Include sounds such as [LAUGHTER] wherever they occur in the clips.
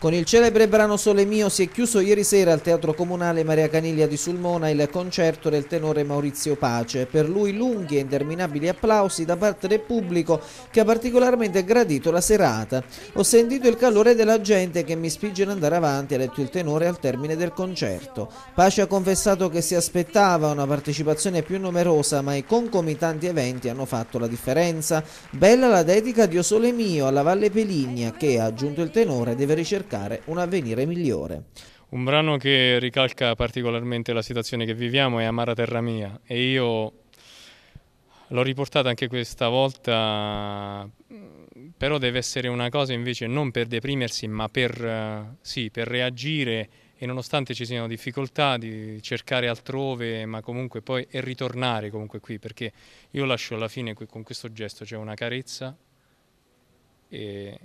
Con il celebre brano Sole mio si è chiuso ieri sera al Teatro Comunale Maria Caniglia di Sulmona il concerto del tenore Maurizio Pace. Per lui lunghi e interminabili applausi da parte del pubblico che ha particolarmente gradito la serata. Ho sentito il calore della gente che mi spinge ad andare avanti, ha detto il tenore al termine del concerto. Pace ha confessato che si aspettava una partecipazione più numerosa, ma i concomitanti eventi hanno fatto la differenza. Bella la dedica di O Sole mio alla Valle Peligna che, ha aggiunto il tenore, deve ricercare cercare un avvenire migliore. Un brano che ricalca particolarmente la situazione che viviamo è Amara Terra Mia e io l'ho riportata anche questa volta, però deve essere una cosa invece non per deprimersi ma per, eh, sì, per reagire e nonostante ci siano difficoltà di cercare altrove, ma comunque poi e ritornare comunque qui, perché io lascio alla fine con questo gesto, c'è cioè una carezza e,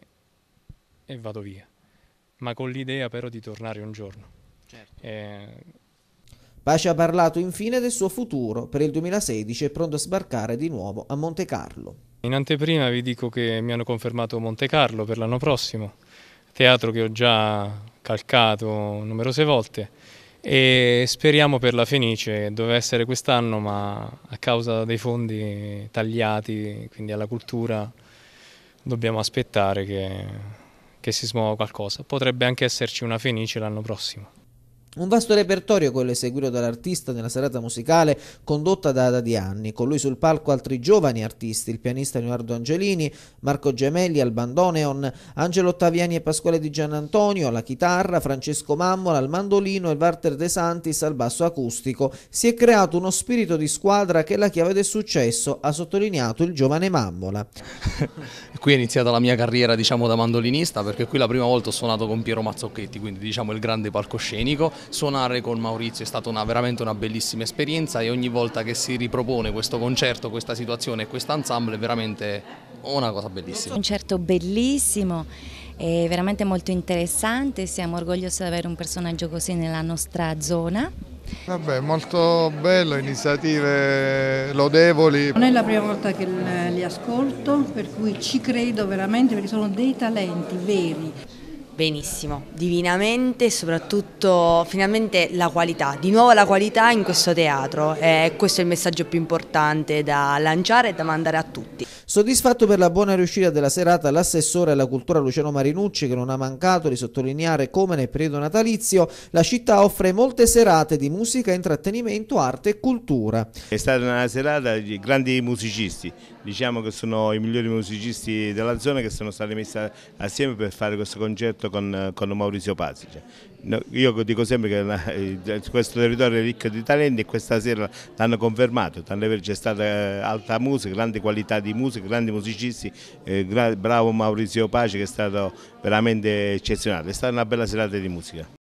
e vado via ma con l'idea però di tornare un giorno. Certo. Eh, Pace ha parlato infine del suo futuro per il 2016 è pronto a sbarcare di nuovo a Monte Carlo. In anteprima vi dico che mi hanno confermato Monte Carlo per l'anno prossimo, teatro che ho già calcato numerose volte e speriamo per la Fenice, doveva essere quest'anno ma a causa dei fondi tagliati, quindi alla cultura, dobbiamo aspettare che che si smuova qualcosa. Potrebbe anche esserci una Fenice l'anno prossimo. Un vasto repertorio quello eseguito dall'artista nella serata musicale condotta da Ada Dianni, con lui sul palco altri giovani artisti, il pianista Leonardo Angelini, Marco Gemelli al bandoneon, Angelo Ottaviani e Pasquale Di Gianantonio alla chitarra, Francesco Mammola al mandolino e Walter De Santis al basso acustico. Si è creato uno spirito di squadra che è la chiave del successo, ha sottolineato il giovane Mammola. [LAUGHS] qui è iniziata la mia carriera diciamo da mandolinista perché qui la prima volta ho suonato con Piero Mazzocchetti, quindi diciamo il grande palcoscenico suonare con Maurizio è stata una, veramente una bellissima esperienza e ogni volta che si ripropone questo concerto, questa situazione e questo ensemble è veramente una cosa bellissima. Un concerto bellissimo è veramente molto interessante, siamo orgogliosi di avere un personaggio così nella nostra zona. Vabbè, molto bello, iniziative lodevoli. Non è la prima volta che li ascolto, per cui ci credo veramente perché sono dei talenti veri. Benissimo, divinamente e soprattutto finalmente la qualità, di nuovo la qualità in questo teatro e questo è il messaggio più importante da lanciare e da mandare a tutti. Soddisfatto per la buona riuscita della serata l'assessore alla cultura Luciano Marinucci che non ha mancato di sottolineare come nel periodo natalizio la città offre molte serate di musica, intrattenimento, arte e cultura. È stata una serata di grandi musicisti, diciamo che sono i migliori musicisti della zona che sono stati messi assieme per fare questo concerto fatto con, con Maurizio Pasice. Cioè, no, io dico sempre che la, eh, questo territorio è ricco di talenti e questa sera l'hanno confermato, tant'è vero c'è stata eh, alta musica, grande qualità di musica, grandi musicisti, eh, bravo Maurizio Pace che è stato veramente eccezionale, è stata una bella serata di musica.